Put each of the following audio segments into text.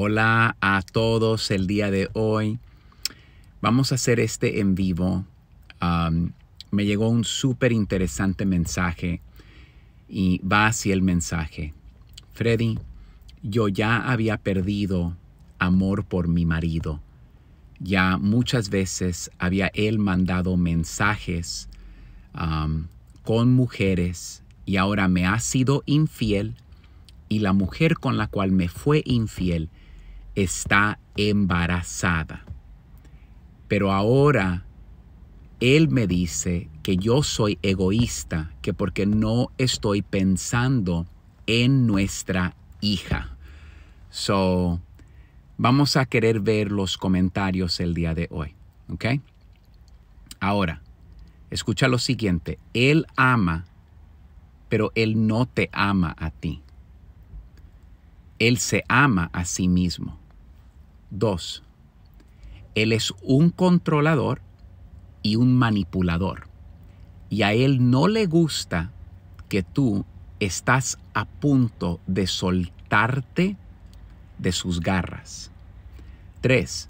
Hola a todos el día de hoy. Vamos a hacer este en vivo. me llegó un súper interesante mensaje y va así el mensaje. Freddy, yo ya había perdido amor por mi marido. Ya muchas veces había él mandado mensajes con mujeres y ahora me ha sido infiel y la mujer con la cual me fue infiel está embarazada. Pero ahora él me dice que yo soy egoísta, que porque no estoy pensando en nuestra hija. So, vamos a querer ver los comentarios el día de hoy, ¿ok? Ahora, escucha lo siguiente, él ama, pero él no te ama a ti. Él se ama a sí mismo. 2 él es un controlador y un manipulador. Y a él no le gusta que tú estás a punto de soltarte de sus garras. 3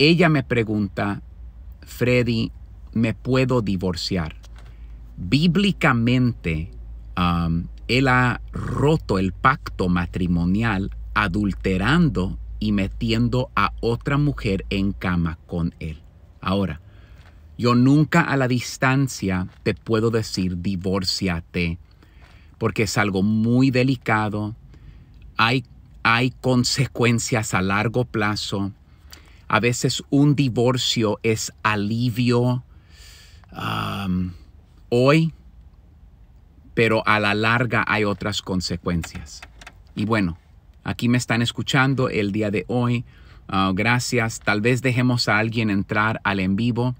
ella me pregunta, Freddy, ¿me puedo divorciar? Bíblicamente, um, él ha roto el pacto matrimonial adulterando y metiendo a otra mujer en cama con él. Ahora, yo nunca a la distancia te puedo decir divórciate, porque es algo muy delicado. Hay, hay consecuencias a largo plazo. A veces un divorcio es alivio hoy, pero a la larga hay otras consecuencias. Y bueno, aquí me están escuchando el día de hoy. Ah, gracias. Tal vez dejemos a alguien entrar al en vivo.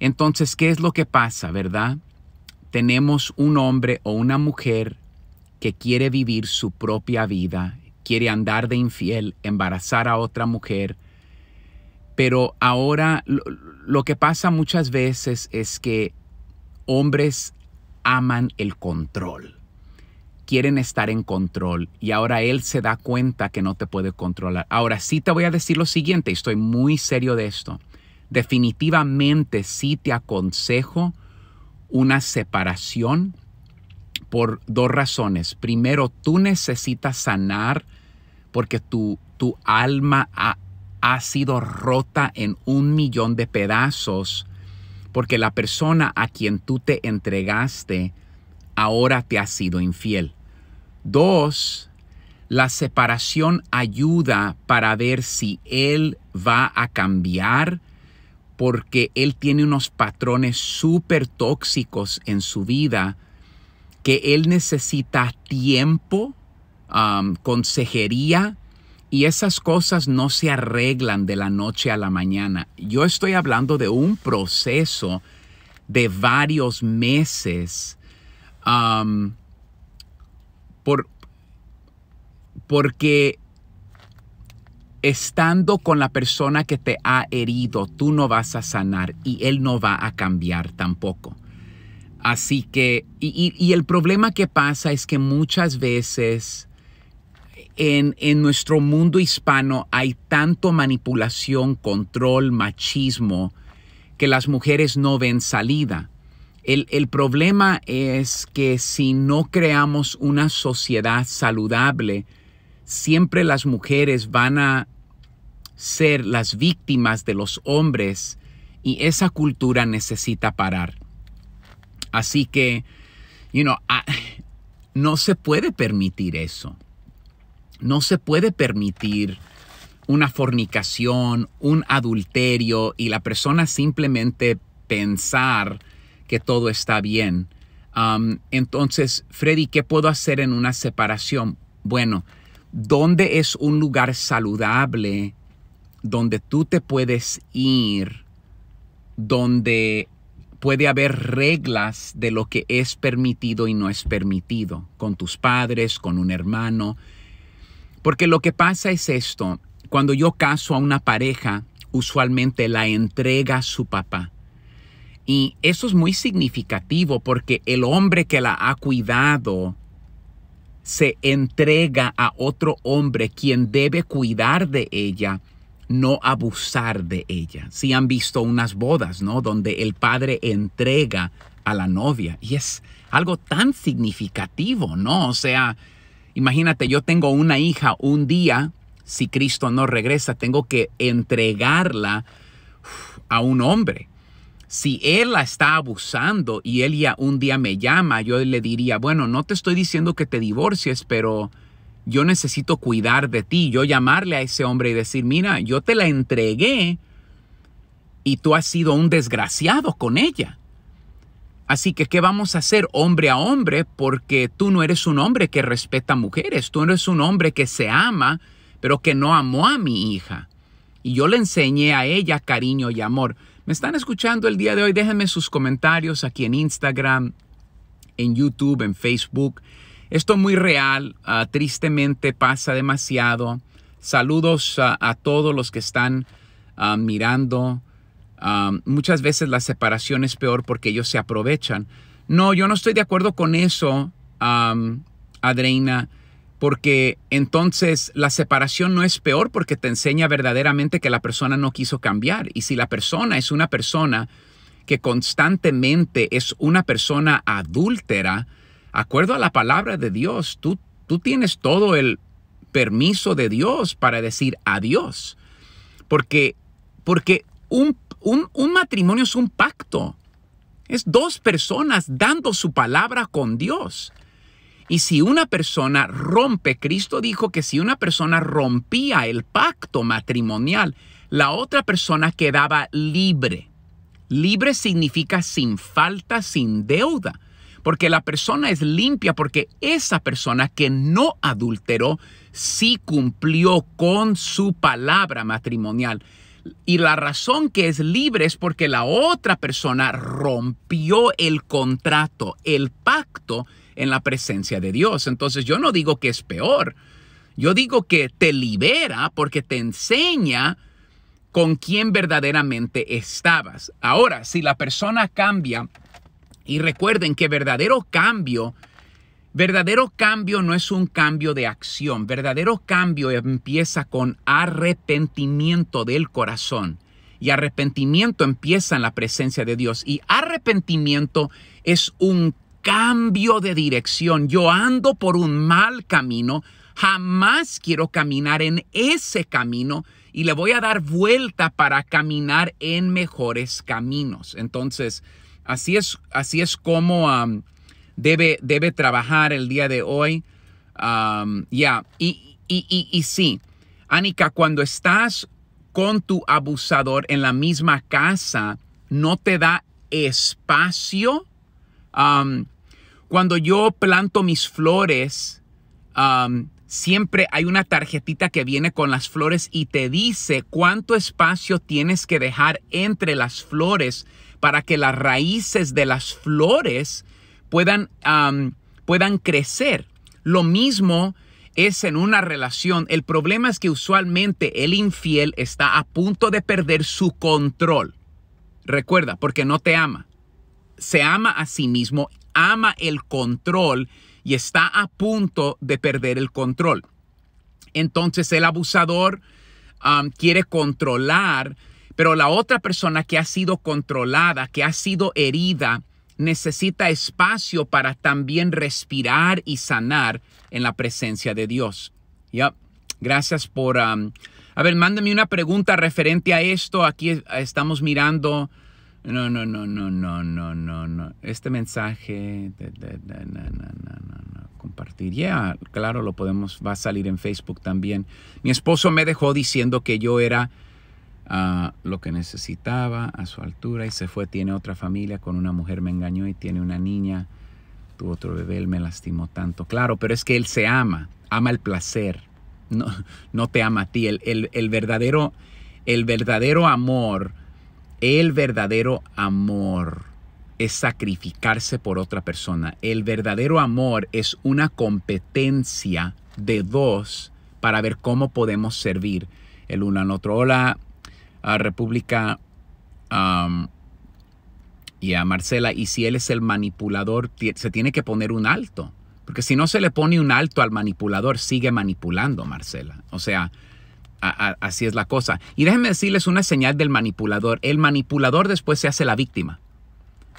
Entonces, ¿qué es lo que pasa, verdad? Tenemos un hombre o una mujer que quiere vivir su propia vida, quiere andar de infiel, embarazar a otra mujer. Pero ahora lo que pasa muchas veces es que hombres aman el control quieren estar en control y ahora él se da cuenta que no te puede controlar. Ahora sí te voy a decir lo siguiente, y estoy muy serio de esto. Definitivamente sí te aconsejo una separación por dos razones. Primero, tú necesitas sanar porque tu, tu alma ha, ha sido rota en un millón de pedazos porque la persona a quien tú te entregaste ahora te has sido infiel. Dos, la separación ayuda para ver si Él va a cambiar porque Él tiene unos patrones súper tóxicos en su vida que Él necesita tiempo, um, consejería, y esas cosas no se arreglan de la noche a la mañana. Yo estoy hablando de un proceso de varios meses por, porque estando con la persona que te ha herido, tú no vas a sanar y él no va a cambiar tampoco. Así que, y, el problema que pasa es que muchas veces en, nuestro mundo hispano hay tanto manipulación, control, machismo, que las mujeres no ven salida. El, problema es que si no creamos una sociedad saludable, siempre las mujeres van a ser las víctimas de los hombres y esa cultura necesita parar. Así que, you know, ah, no se puede permitir eso. No se puede permitir una fornicación, un adulterio y la persona simplemente pensar que todo está bien. entonces, Freddy, ¿qué puedo hacer en una separación? Bueno, ¿dónde es un lugar saludable donde tú te puedes ir, donde puede haber reglas de lo que es permitido y no es permitido, con tus padres, con un hermano? Porque lo que pasa es esto, cuando yo caso a una pareja, usualmente la entrega a su papá. Y eso es muy significativo porque el hombre que la ha cuidado se entrega a otro hombre quien debe cuidar de ella, no abusar de ella. Si han visto unas bodas, ¿no? Donde el padre entrega a la novia. Y es algo tan significativo, ¿no? O sea, imagínate, yo tengo una hija un día, si Cristo no regresa, tengo que entregarla a un hombre si él la está abusando y él ya un día me llama, yo le diría, bueno, no te estoy diciendo que te divorcies, pero yo necesito cuidar de ti, yo llamarle a ese hombre y decir, mira, yo te la entregué y tú has sido un desgraciado con ella. Así que, ¿qué vamos a hacer hombre a hombre? Porque tú no eres un hombre que respeta mujeres, tú no eres un hombre que se ama, pero que no amó a mi hija. Y yo le enseñé a ella cariño y amor. ¿Me están escuchando el día de hoy? Déjenme sus comentarios aquí en Instagram, en YouTube, en Facebook. Esto es muy real, ah, tristemente pasa demasiado. Saludos a todos los que están ah, mirando. Ah, muchas veces la separación es peor porque ellos se aprovechan. No, yo no estoy de acuerdo con eso, Adreina porque entonces la separación no es peor porque te enseña verdaderamente que la persona no quiso cambiar. Y si la persona es una persona que constantemente es una persona adúltera, acuerdo a la palabra de Dios, tú, tú tienes todo el permiso de Dios para decir adiós. Porque, porque un, un matrimonio es un pacto. Es dos personas dando su palabra con Dios. Y si una persona rompe, Cristo dijo que si una persona rompía el pacto matrimonial, la otra persona quedaba libre. Libre significa sin falta, sin deuda, porque la persona es limpia, porque esa persona que no adulteró sí cumplió con su palabra matrimonial. Y la razón que es libre es porque la otra persona rompió el contrato, el pacto en la presencia de Dios. Entonces yo no digo que es peor, yo digo que te libera porque te enseña con quién verdaderamente estabas. Ahora, si la persona cambia, y recuerden que verdadero cambio, verdadero cambio no es un cambio de acción, verdadero cambio empieza con arrepentimiento del corazón. Y arrepentimiento empieza en la presencia de Dios. Y arrepentimiento es un cambio de dirección. Yo ando por un mal camino. Jamás quiero caminar en ese camino y le voy a dar vuelta para caminar en mejores caminos. Entonces, así es, así es como debe, debe trabajar el día de hoy. ya, y, y, sí, Anika, cuando estás con tu abusador en la misma casa, no te da espacio. Cuando yo planto mis flores, um, siempre hay una tarjetita que viene con las flores y te dice cuánto espacio tienes que dejar entre las flores para que las raíces de las flores puedan, um, puedan crecer. Lo mismo es en una relación. El problema es que usualmente el infiel está a punto de perder su control. Recuerda, porque no te ama. Se ama a sí mismo ama el control y está a punto de perder el control. Entonces el abusador um, quiere controlar, pero la otra persona que ha sido controlada, que ha sido herida, necesita espacio para también respirar y sanar en la presencia de Dios. Ya, Gracias por... Um, a ver, mándame una pregunta referente a esto. Aquí estamos mirando no, no, no, no, no, no, no, no. Este mensaje, de, claro, lo podemos, va a salir en Facebook también. Mi esposo me dejó diciendo que yo era ah, lo que necesitaba a su altura y se fue, tiene otra familia, con una mujer me engañó y tiene una niña, Tu otro bebé, él me lastimó tanto. Claro, pero es que él se ama, ama el placer, no, no te ama a ti. el verdadero, el verdadero amor el verdadero amor es sacrificarse por otra persona. El verdadero amor es una competencia de dos para ver cómo podemos servir el uno al otro. Hola, a República y a Marcela. Y si él es el manipulador, se tiene que poner un alto. Porque si no se le pone un alto al manipulador, sigue manipulando, Marcela. O sea, así es la cosa. Y déjenme decirles una señal del manipulador. El manipulador después se hace la víctima.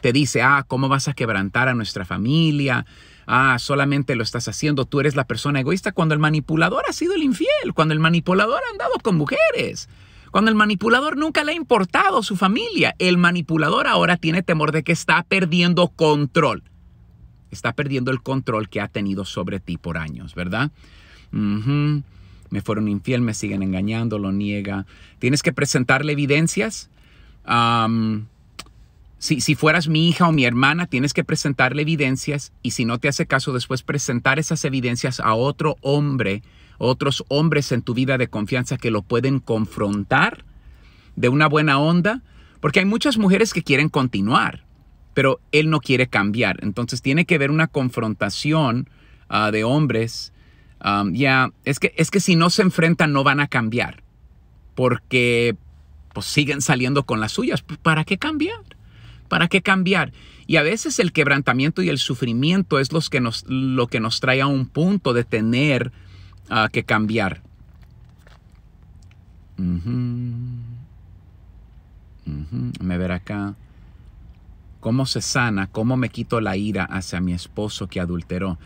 Te dice, ah, ¿cómo vas a quebrantar a nuestra familia? Ah, solamente lo estás haciendo, tú eres la persona egoísta. Cuando el manipulador ha sido el infiel, cuando el manipulador ha andado con mujeres, cuando el manipulador nunca le ha importado su familia, el manipulador ahora tiene temor de que está perdiendo control. Está perdiendo el control que ha tenido sobre ti por años, ¿verdad? me fueron infiel, me siguen engañando, lo niega. Tienes que presentarle evidencias. si, fueras mi hija o mi hermana, tienes que presentarle evidencias y si no te hace caso, después presentar esas evidencias a otro hombre, otros hombres en tu vida de confianza que lo pueden confrontar de una buena onda, porque hay muchas mujeres que quieren continuar, pero él no quiere cambiar. Entonces tiene que haber una confrontación ah, de hombres Um, ya, es, que, es que si no se enfrentan no van a cambiar, porque pues siguen saliendo con las suyas. ¿Para qué cambiar? ¿Para qué cambiar? Y a veces el quebrantamiento y el sufrimiento es los que nos, lo que nos trae a un punto de tener ah, que cambiar. Me ver acá. ¿Cómo se sana? ¿Cómo me quito la ira hacia mi esposo que adulteró?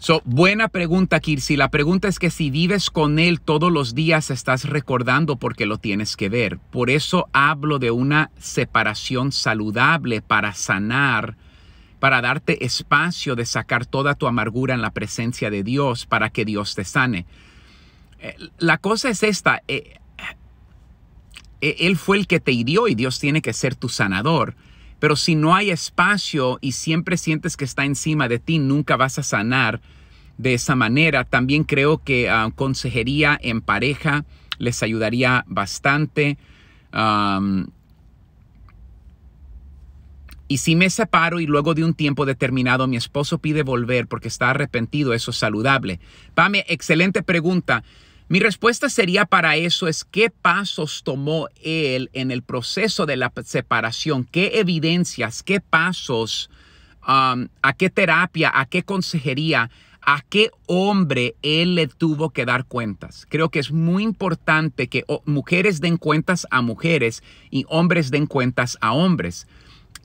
So, buena pregunta, Kirsi. La pregunta es que si vives con él todos los días, estás recordando porque lo tienes que ver. Por eso hablo de una separación saludable para sanar, para darte espacio de sacar toda tu amargura en la presencia de Dios para que Dios te sane. Eh, la cosa es esta. Eh, eh, él fue el que te hirió y Dios tiene que ser tu sanador. Pero si no hay espacio y siempre sientes que está encima de ti, nunca vas a sanar de esa manera. También creo que ah, consejería en pareja les ayudaría bastante. y si me separo y luego de un tiempo determinado mi esposo pide volver porque está arrepentido, eso es saludable. Pame, excelente pregunta. Mi respuesta sería para eso es qué pasos tomó él en el proceso de la separación, qué evidencias, qué pasos, um, a qué terapia, a qué consejería, a qué hombre él le tuvo que dar cuentas. Creo que es muy importante que oh, mujeres den cuentas a mujeres y hombres den cuentas a hombres.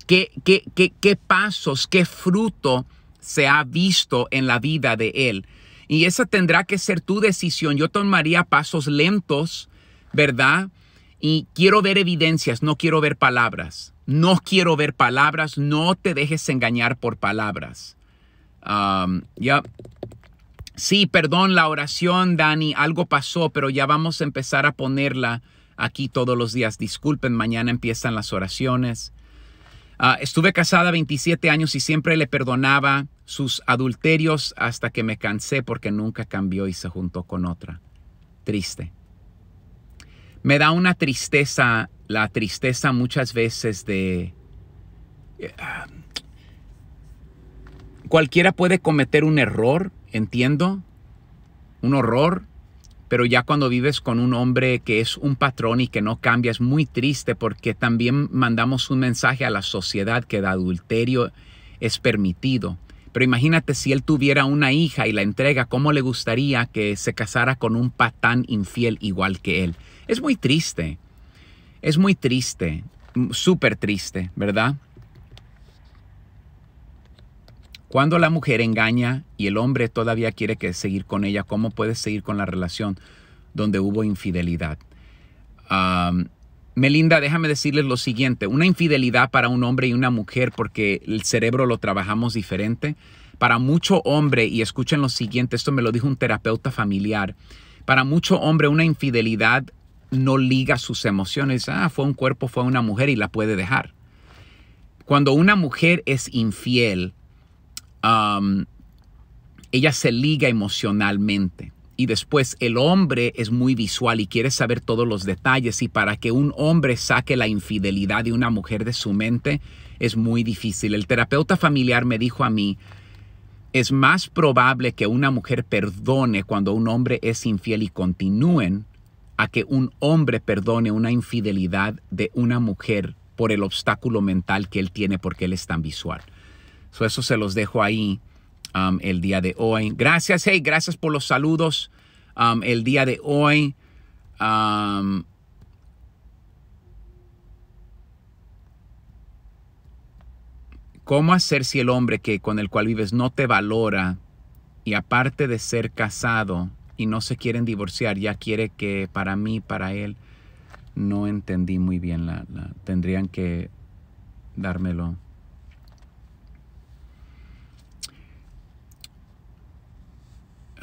qué, qué pasos, qué fruto se ha visto en la vida de él? Y esa tendrá que ser tu decisión. Yo tomaría pasos lentos, ¿verdad? Y quiero ver evidencias, no quiero ver palabras. No quiero ver palabras, no te dejes engañar por palabras. Um, ya. Sí, perdón la oración, Dani, algo pasó, pero ya vamos a empezar a ponerla aquí todos los días. Disculpen, mañana empiezan las oraciones. Ah, estuve casada 27 años y siempre le perdonaba sus adulterios hasta que me cansé porque nunca cambió y se juntó con otra. Triste. Me da una tristeza, la tristeza muchas veces de... Eh, cualquiera puede cometer un error, entiendo, un horror, pero ya cuando vives con un hombre que es un patrón y que no cambia es muy triste porque también mandamos un mensaje a la sociedad que el adulterio es permitido pero imagínate si él tuviera una hija y la entrega, ¿cómo le gustaría que se casara con un patán infiel igual que él? Es muy triste. Es muy triste. Súper triste, ¿verdad? Cuando la mujer engaña y el hombre todavía quiere seguir con ella, ¿cómo puede seguir con la relación donde hubo infidelidad? Melinda, déjame decirles lo siguiente, una infidelidad para un hombre y una mujer porque el cerebro lo trabajamos diferente. Para mucho hombre, y escuchen lo siguiente, esto me lo dijo un terapeuta familiar, para mucho hombre una infidelidad no liga sus emociones, ah, fue un cuerpo, fue una mujer y la puede dejar. Cuando una mujer es infiel, ella se liga emocionalmente. Y después el hombre es muy visual y quiere saber todos los detalles y para que un hombre saque la infidelidad de una mujer de su mente es muy difícil. El terapeuta familiar me dijo a mí, es más probable que una mujer perdone cuando un hombre es infiel y continúen a que un hombre perdone una infidelidad de una mujer por el obstáculo mental que él tiene porque él es tan visual. eso se los dejo ahí. Um, el día de hoy. Gracias, hey, gracias por los saludos um, el día de hoy. Um, ¿Cómo hacer si el hombre que con el cual vives no te valora y aparte de ser casado y no se quieren divorciar, ya quiere que para mí, para él, no entendí muy bien la tendrían que dármelo.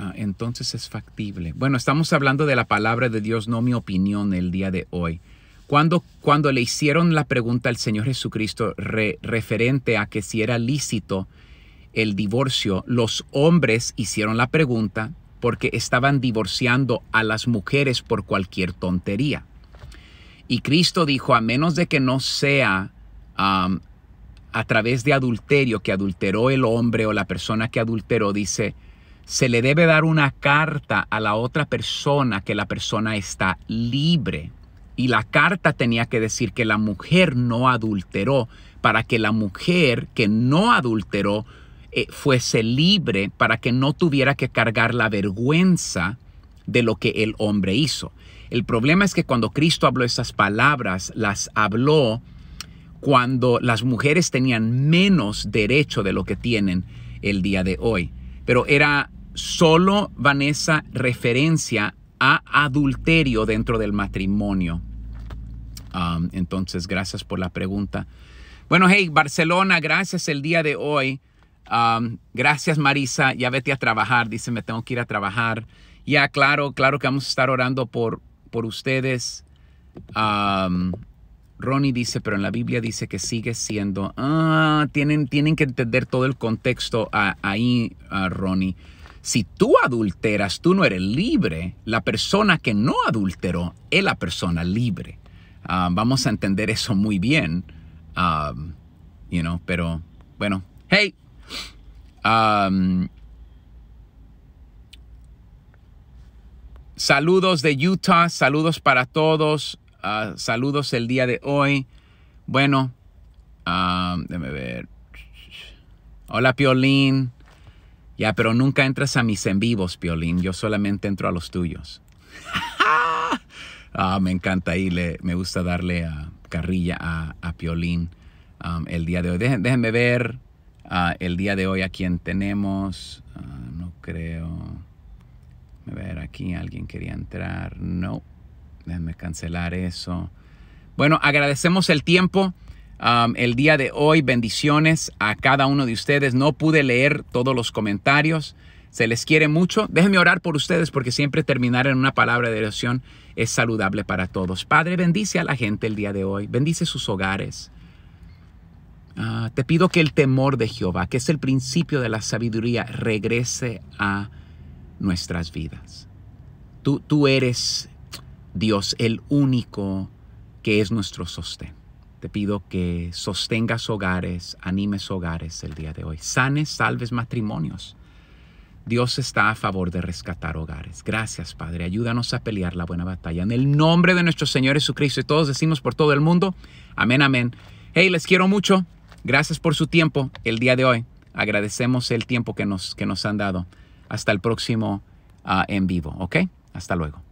Ah, entonces es factible. Bueno, estamos hablando de la palabra de Dios, no mi opinión el día de hoy. Cuando, cuando le hicieron la pregunta al Señor Jesucristo referente a que si era lícito el divorcio, los hombres hicieron la pregunta porque estaban divorciando a las mujeres por cualquier tontería. Y Cristo dijo, a menos de que no sea a través de adulterio que adulteró el hombre o la persona que adulteró, dice, se le debe dar una carta a la otra persona que la persona está libre. Y la carta tenía que decir que la mujer no adulteró para que la mujer que no adulteró eh, fuese libre para que no tuviera que cargar la vergüenza de lo que el hombre hizo. El problema es que cuando Cristo habló esas palabras, las habló cuando las mujeres tenían menos derecho de lo que tienen el día de hoy. Pero era solo Vanessa referencia a adulterio dentro del matrimonio. entonces, gracias por la pregunta. Bueno, hey, Barcelona, gracias el día de hoy. gracias Marisa, ya vete a trabajar, dice, me tengo que ir a trabajar. Ya, claro, claro que vamos a estar orando por, por ustedes. Ronnie dice, pero en la Biblia dice que sigue siendo. Ah, tienen, tienen que entender todo el contexto ahí, ah, Ronnie. Si tú adulteras, tú no eres libre. La persona que no adulteró es la persona libre. Ah, vamos a entender eso muy bien. Ah, pero bueno, hey. Ah, saludos de Utah, saludos para todos, saludos el día de hoy. Bueno, déjame ver. Hola Piolín. Ya, pero nunca entras a mis en vivos, Piolín. Yo solamente entro a los tuyos. Ah, me encanta y me gusta darle a carrilla a, Piolín um, el día de hoy. déjenme ver ah, el día de hoy a quién tenemos. Ah, no creo. A ver, aquí alguien quería entrar. No. Déjenme cancelar eso. Bueno, agradecemos el tiempo el día de hoy. Bendiciones a cada uno de ustedes. No pude leer todos los comentarios. Se les quiere mucho. Déjenme orar por ustedes porque siempre terminar en una palabra de oración es saludable para todos. Padre, bendice a la gente el día de hoy. Bendice sus hogares. Ah, te pido que el temor de Jehová, que es el principio de la sabiduría, regrese a nuestras vidas. Tú, tú eres Dios, el único que es nuestro sostén. Te pido que sostengas hogares, animes hogares el día de hoy. Sanes, salves matrimonios. Dios está a favor de rescatar hogares. Gracias, Padre. Ayúdanos a pelear la buena batalla. En el nombre de nuestro Señor Jesucristo y todos decimos por todo el mundo, amén, amén. Hey, les quiero mucho. Gracias por su tiempo el día de hoy. Agradecemos el tiempo que nos, que nos han dado. Hasta el próximo ah, en vivo, ¿ok? Hasta luego.